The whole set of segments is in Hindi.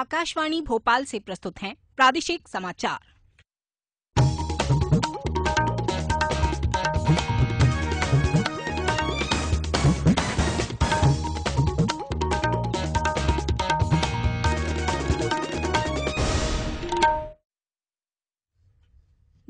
आकाशवाणी भोपाल से प्रस्तुत हैं प्रादेशिक समाचार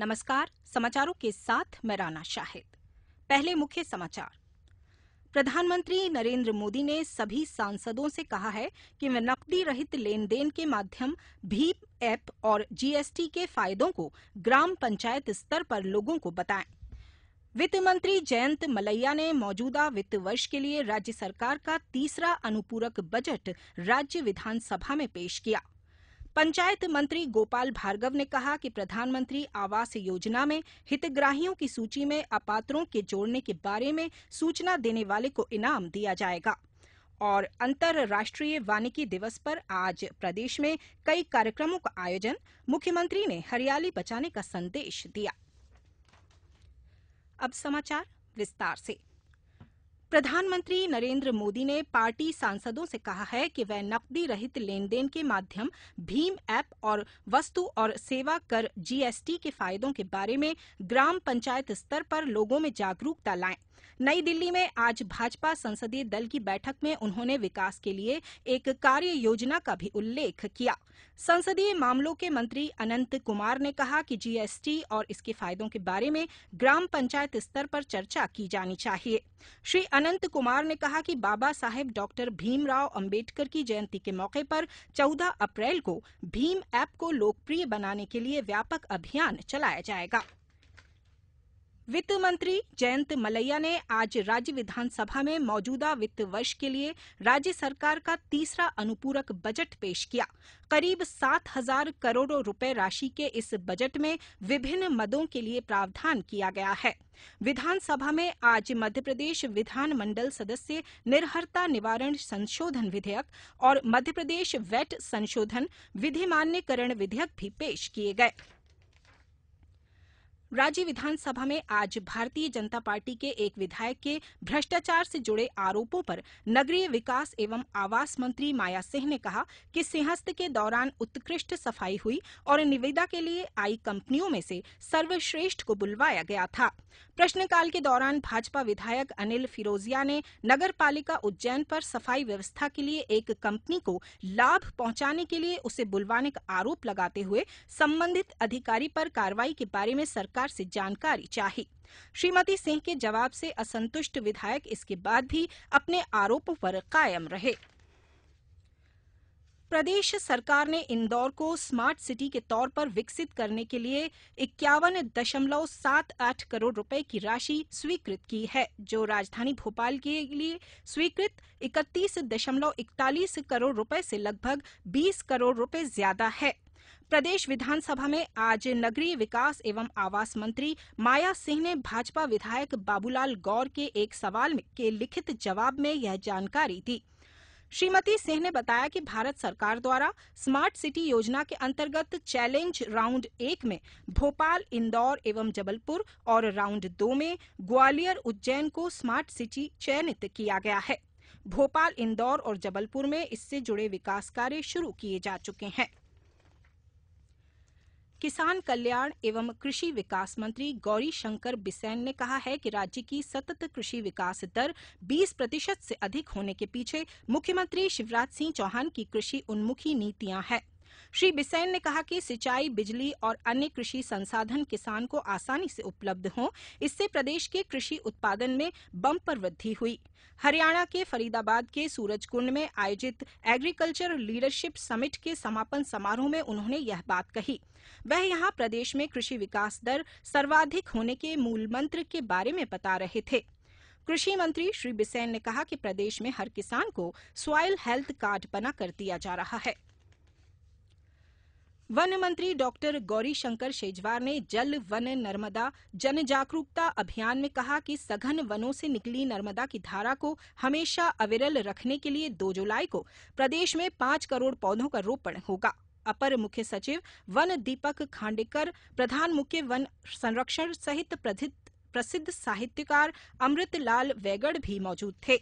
नमस्कार समाचारों के साथ मैं राणा शाहिद पहले मुख्य समाचार प्रधानमंत्री नरेंद्र मोदी ने सभी सांसदों से कहा है कि वे नकदी रहित लेन देन के माध्यम भीम ऐप और जीएसटी के फायदों को ग्राम पंचायत स्तर पर लोगों को बताएं वित्त मंत्री जयंत मलैया ने मौजूदा वित्त वर्ष के लिए राज्य सरकार का तीसरा अनुपूरक बजट राज्य विधानसभा में पेश किया पंचायत मंत्री गोपाल भार्गव ने कहा कि प्रधानमंत्री आवास योजना में हितग्राहियों की सूची में अपात्रों के जोड़ने के बारे में सूचना देने वाले को इनाम दिया जाएगा और अंतर्राष्ट्रीय वानिकी दिवस पर आज प्रदेश में कई कार्यक्रमों का आयोजन मुख्यमंत्री ने हरियाली बचाने का संदेश दिया अब समाचार विस्तार से प्रधानमंत्री नरेन्द्र मोदी ने पार्टी सांसदों से कहा है कि वे नकदी रहित लेन देन के माध्यम भीम ऐप और वस्तु और सेवा कर जीएसटी के फायदों के बारे में ग्राम पंचायत स्तर पर लोगों में जागरूकता लाएं नई दिल्ली में आज भाजपा संसदीय दल की बैठक में उन्होंने विकास के लिए एक कार्य योजना का भी उल्लेख किया संसदीय मामलों के मंत्री अनंत कुमार ने कहा कि जीएसटी और इसके फायदों के बारे में ग्राम पंचायत स्तर पर चर्चा की जानी चाहिए श्री अनंत कुमार ने कहा कि बाबा साहेब डॉक्टर भीमराव अंबेडकर की जयंती के मौके पर 14 अप्रैल को भीम ऐप को लोकप्रिय बनाने के लिए व्यापक अभियान चलाया जाएगा वित्त मंत्री जयंत मलैया ने आज राज्य विधानसभा में मौजूदा वित्त वर्ष के लिए राज्य सरकार का तीसरा अनुपूरक बजट पेश किया करीब सात हजार करोड़ रुपए राशि के इस बजट में विभिन्न मदों के लिए प्रावधान किया गया है विधानसभा में आज मध्यप्रदेश विधानमंडल सदस्य निर्हरता निवारण संशोधन विधेयक और मध्यप्रदेश वेट संशोधन विधि मान्यकरण विधेयक भी पेश किए गए राज्य विधानसभा में आज भारतीय जनता पार्टी के एक विधायक के भ्रष्टाचार से जुड़े आरोपों पर नगरीय विकास एवं आवास मंत्री माया सिंह ने कहा कि सिंहस्थ के दौरान उत्कृष्ट सफाई हुई और निविदा के लिए आई कंपनियों में से सर्वश्रेष्ठ को बुलवाया गया था प्रश्नकाल के दौरान भाजपा विधायक अनिल फिरोजिया ने नगर पालिका उज्जैन पर सफाई व्यवस्था के लिए एक कंपनी को लाभ पहुंचाने के लिए उसे बुलवाने का आरोप लगाते हुए संबंधित अधिकारी पर कार्रवाई के बारे में सरकार सरकार से जानकारी चाही श्रीमती सिंह के जवाब से असंतुष्ट विधायक इसके बाद भी अपने आरोपों पर कायम रहे प्रदेश सरकार ने इंदौर को स्मार्ट सिटी के तौर पर विकसित करने के लिए इक्यावन दशमलव सात आठ करोड़ रुपए की राशि स्वीकृत की है जो राजधानी भोपाल के लिए स्वीकृत इकतीस दशमलव इकतालीस करोड़ रुपए से लगभग बीस करोड़ रुपए ज्यादा है प्रदेश विधानसभा में आज नगरीय विकास एवं आवास मंत्री माया सिंह ने भाजपा विधायक बाबूलाल गौर के एक सवाल के लिखित जवाब में यह जानकारी दी श्रीमती सिंह ने बताया कि भारत सरकार द्वारा स्मार्ट सिटी योजना के अंतर्गत चैलेंज राउंड एक में भोपाल इंदौर एवं जबलपुर और राउंड दो में ग्वालियर उज्जैन को स्मार्ट सिटी चयनित किया गया है भोपाल इंदौर और जबलपुर में इससे जुड़े विकास कार्य शुरू किए जा चुके हैं किसान कल्याण एवं कृषि विकास मंत्री गौरी शंकर बिसेन ने कहा है कि राज्य की सतत कृषि विकास दर 20 प्रतिशत से अधिक होने के पीछे मुख्यमंत्री शिवराज सिंह चौहान की कृषि उन्मुखी नीतियां हैं श्री बिसेन ने कहा कि सिंचाई बिजली और अन्य कृषि संसाधन किसान को आसानी से उपलब्ध हों इससे प्रदेश के कृषि उत्पादन में बम्पर वृद्धि हुई हरियाणा के फरीदाबाद के सूरजकुंड में आयोजित एग्रीकल्चर लीडरशिप समिट के समापन समारोह में उन्होंने यह बात कही वह यहां प्रदेश में कृषि विकास दर सर्वाधिक होने के मूल मंत्र के बारे में बता रहे थे कृषि मंत्री श्री बिसेन ने कहा कि प्रदेश में हर किसान को स्वाइल हेल्थ कार्ड बना कर दिया जा रहा है वन मंत्री डॉक्टर गौरीशंकर शेजवार ने जल वन नर्मदा जन जागरूकता अभियान में कहा कि सघन वनों से निकली नर्मदा की धारा को हमेशा अविरल रखने के लिए 2 जुलाई को प्रदेश में पांच करोड़ पौधों का रोपण होगा अपर मुख्य सचिव वन दीपक खांडेकर प्रधान मुख्य वन संरक्षण सहित प्रसिद्ध साहित्यकार अमृतलाल वैगड़ भी मौजूद थे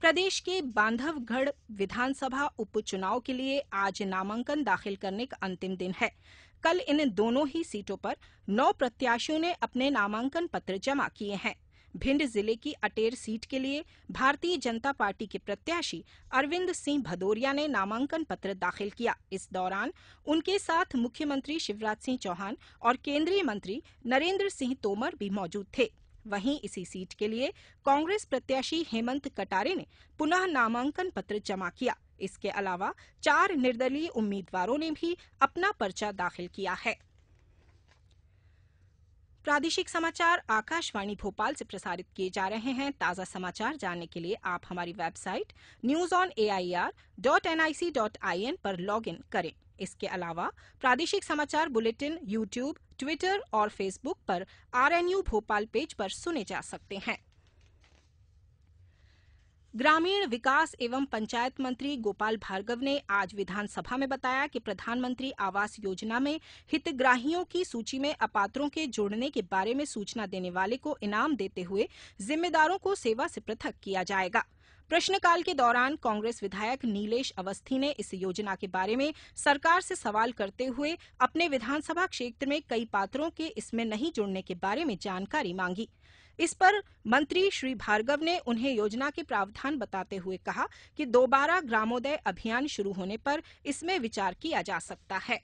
प्रदेश के बांधवगढ़ विधानसभा उपचुनाव के लिए आज नामांकन दाखिल करने का अंतिम दिन है कल इन दोनों ही सीटों पर नौ प्रत्याशियों ने अपने नामांकन पत्र जमा किए हैं भिंड जिले की अटेर सीट के लिए भारतीय जनता पार्टी के प्रत्याशी अरविंद सिंह भदौरिया ने नामांकन पत्र दाखिल किया इस दौरान उनके साथ मुख्यमंत्री शिवराज सिंह चौहान और केंद्रीय मंत्री नरेंद्र सिंह तोमर भी मौजूद थे वहीं इसी सीट के लिए कांग्रेस प्रत्याशी हेमंत कटारे ने पुनः नामांकन पत्र जमा किया इसके अलावा चार निर्दलीय उम्मीदवारों ने भी अपना पर्चा दाखिल किया है प्रादेशिक समाचार आकाशवाणी भोपाल से प्रसारित किए जा रहे हैं ताजा समाचार जानने के लिए आप हमारी website news on A I R dot N I C dot I N पर लॉग इन करें इसके अलावा प्रादेशिक समाचार बुलेटिन यूट्यूब ट्विटर और फेसबुक पर आरएनयू भोपाल पेज पर सुने जा सकते हैं ग्रामीण विकास एवं पंचायत मंत्री गोपाल भार्गव ने आज विधानसभा में बताया कि प्रधानमंत्री आवास योजना में हितग्राहियों की सूची में अपात्रों के जुड़ने के बारे में सूचना देने वाले को इनाम देते हुए जिम्मेदारों को सेवा से पृथक किया जाएगा प्रश्नकाल के दौरान कांग्रेस विधायक नीलेश अवस्थी ने इस योजना के बारे में सरकार से सवाल करते हुए अपने विधानसभा क्षेत्र में कई पात्रों के इसमें नहीं जुड़ने के बारे में जानकारी मांगी इस पर मंत्री श्री भार्गव ने उन्हें योजना के प्रावधान बताते हुए कहा कि दोबारा ग्रामोदय अभियान शुरू होने पर इसमें विचार किया जा सकता है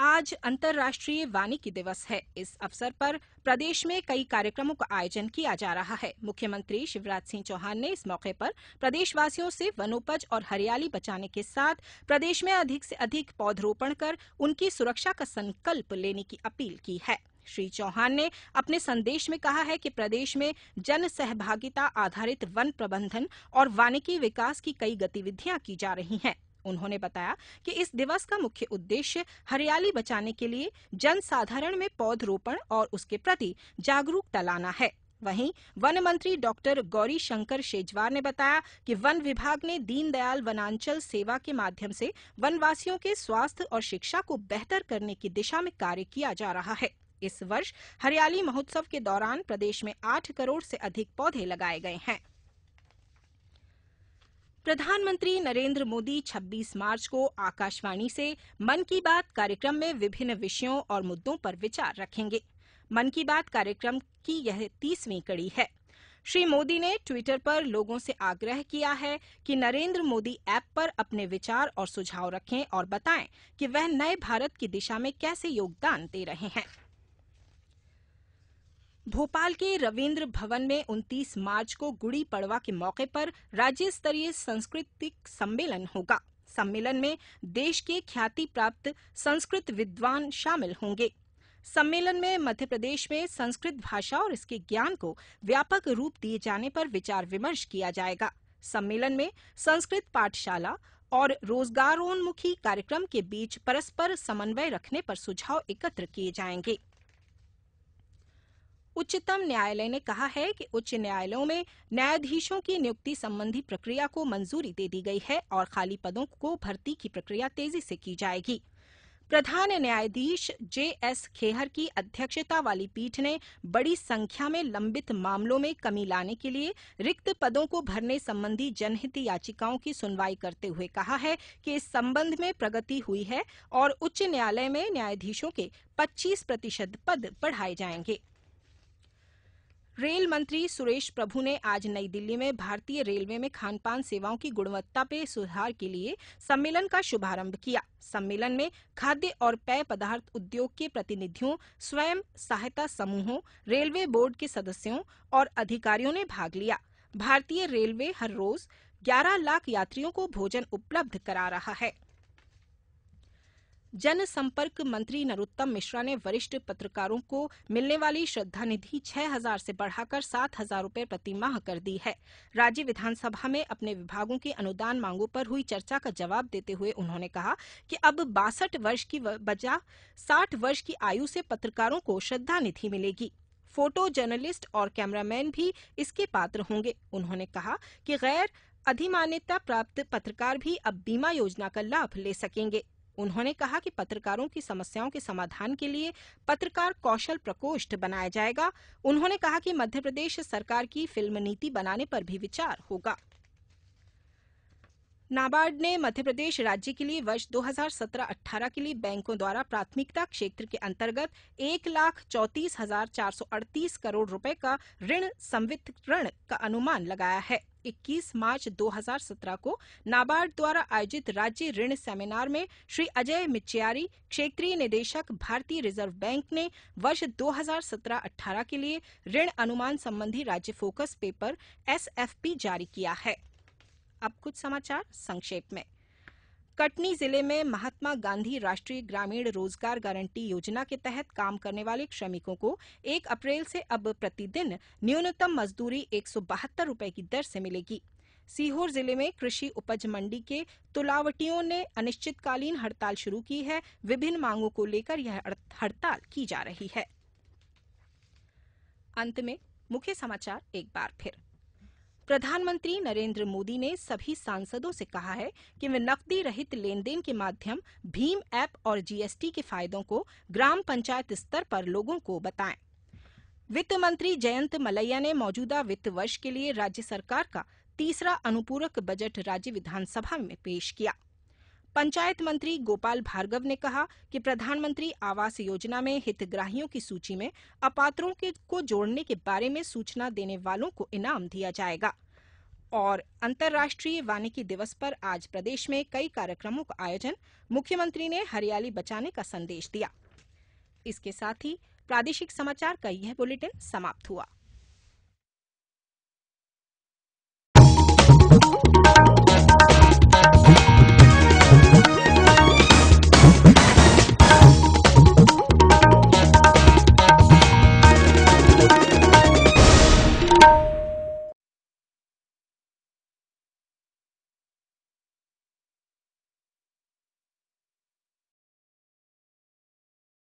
आज अंतर्राष्ट्रीय वानिकी दिवस है इस अवसर पर प्रदेश में कई कार्यक्रमों का आयोजन किया जा रहा है मुख्यमंत्री शिवराज सिंह चौहान ने इस मौके पर प्रदेशवासियों से वनोपज और हरियाली बचाने के साथ प्रदेश में अधिक से अधिक पौधरोपण कर उनकी सुरक्षा का संकल्प लेने की अपील की है श्री चौहान ने अपने संदेश में कहा है कि प्रदेश में जन सहभागिता आधारित वन प्रबंधन और वानिकी विकास की कई गतिविधियां की जा रही हैं उन्होंने बताया कि इस दिवस का मुख्य उद्देश्य हरियाली बचाने के लिए जनसाधारण में पौध रोपण और उसके प्रति जागरूकता लाना है वहीं वन मंत्री डॉक्टर गौरी शंकर शेजवार ने बताया कि वन विभाग ने दीनदयाल वनांचल सेवा के माध्यम से वनवासियों के स्वास्थ्य और शिक्षा को बेहतर करने की दिशा में कार्य किया जा रहा है इस वर्ष हरियाली महोत्सव के दौरान प्रदेश में आठ करोड़ से अधिक पौधे लगाए गए हैं प्रधानमंत्री नरेन्द्र मोदी 26 मार्च को आकाशवाणी से मन की बात कार्यक्रम में विभिन्न विषयों और मुद्दों पर विचार रखेंगे मन की बात कार्यक्रम की यह तीसवीं कड़ी है श्री मोदी ने ट्विटर पर लोगों से आग्रह किया है कि नरेंद्र मोदी ऐप पर अपने विचार और सुझाव रखें और बताएं कि वह नए भारत की दिशा में कैसे योगदान दे रहे हैं भोपाल के रविन्द्र भवन में 29 मार्च को गुड़ी पड़वा के मौके पर राज्य स्तरीय सांस्कृतिक सम्मेलन होगा सम्मेलन में देश के ख्याति प्राप्त संस्कृत विद्वान शामिल होंगे सम्मेलन में मध्य प्रदेश में संस्कृत भाषा और इसके ज्ञान को व्यापक रूप दिए जाने पर विचार विमर्श किया जाएगा सम्मेलन में संस्कृत पाठशाला और रोजगारोन्मुखी कार्यक्रम के बीच परस्पर समन्वय रखने पर सुझाव एकत्र किए जाएंगे उच्चतम न्यायालय ने कहा है कि उच्च न्यायालयों में न्यायाधीशों की नियुक्ति संबंधी प्रक्रिया को मंजूरी दे दी गई है और खाली पदों को भर्ती की प्रक्रिया तेजी से की जाएगी प्रधान न्यायाधीश जे एस खेहर की अध्यक्षता वाली पीठ ने बड़ी संख्या में लंबित मामलों में कमी लाने के लिए रिक्त पदों को भरने संबंधी जनहित याचिकाओं की सुनवाई करते हुए कहा है कि इस संबंध में प्रगति हुई है और उच्च न्यायालय में न्यायाधीशों के 25 प्रतिशत पद बढ़ाए जाएंगे रेल मंत्री सुरेश प्रभु ने आज नई दिल्ली में भारतीय रेलवे में खानपान सेवाओं की गुणवत्ता पे सुधार के लिए सम्मेलन का शुभारंभ किया सम्मेलन में खाद्य और पेय पदार्थ उद्योग के प्रतिनिधियों स्वयं सहायता समूहों रेलवे बोर्ड के सदस्यों और अधिकारियों ने भाग लिया भारतीय रेलवे हर रोज 11 लाख यात्रियों को भोजन उपलब्ध करा रहा है जनसंपर्क मंत्री नरोत्तम मिश्रा ने वरिष्ठ पत्रकारों को मिलने वाली श्रद्धा निधि छह हजार से बढ़ाकर सात हजार रूपये प्रतिमाह कर दी है राज्य विधानसभा में अपने विभागों की अनुदान मांगों पर हुई चर्चा का जवाब देते हुए उन्होंने कहा कि अब बासठ वर्ष की बजाय साठ वर्ष की आयु से पत्रकारों को श्रद्धा निधि मिलेगी फोटो जर्नलिस्ट और कैमरामैन भी इसके पात्र होंगे उन्होंने कहा कि गैर अधिमान्यता प्राप्त पत्रकार भी अब बीमा योजना का लाभ ले सकेंगे उन्होंने कहा कि पत्रकारों की समस्याओं के समाधान के लिए पत्रकार कौशल प्रकोष्ठ बनाया जाएगा उन्होंने कहा कि मध्यप्रदेश सरकार की फिल्म नीति बनाने पर भी विचार होगा नाबार्ड ने मध्यप्रदेश राज्य के लिए वर्ष 2017-18 के लिए बैंकों द्वारा प्राथमिकता क्षेत्र के अंतर्गत एक लाख चौंतीस हजार चार सौ अड़तीस करोड़ रुपए का ऋण संवितरण का अनुमान लगाया है 21 मार्च 2017 को नाबार्ड द्वारा आयोजित राज्य ऋण सेमिनार में श्री अजय मिच्यारी क्षेत्रीय निदेशक भारतीय रिजर्व बैंक ने वर्ष 2017-18 के लिए ऋण अनुमान संबंधी राज्य फोकस पेपर एसएफपी जारी किया है अब कुछ समाचार संक्षेप में कटनी जिले में महात्मा गांधी राष्ट्रीय ग्रामीण रोजगार गारंटी योजना के तहत काम करने वाले श्रमिकों को एक अप्रैल से अब प्रतिदिन न्यूनतम मजदूरी एक सौ बहत्तर रूपये की दर से मिलेगी सीहोर जिले में कृषि उपज मंडी के तुलावटियों ने अनिश्चितकालीन हड़ताल शुरू की है विभिन्न मांगों को लेकर यह हड़ताल की जा रही है अंत में मुख्य समाचार एक बार फिर प्रधानमंत्री नरेन्द्र मोदी ने सभी सांसदों से कहा है कि वे नकदी रहित लेनदेन के माध्यम भीम ऐप और जीएसटी के फायदों को ग्राम पंचायत स्तर पर लोगों को बताएं वित्त मंत्री जयंत मलैया ने मौजूदा वित्त वर्ष के लिए राज्य सरकार का तीसरा अनुपूरक बजट राज्य विधानसभा में पेश किया पंचायत मंत्री गोपाल भार्गव ने कहा कि प्रधानमंत्री आवास योजना में हितग्राहियों की सूची में अपात्रों के को जोड़ने के बारे में सूचना देने वालों को इनाम दिया जाएगा और अंतर्राष्ट्रीय वानिकी दिवस पर आज प्रदेश में कई कार्यक्रमों का आयोजन मुख्यमंत्री ने हरियाली बचाने का संदेश दिया इसके साथ ही प्रादेशिक समाचार का यह बुलेटिन समाप्त हुआ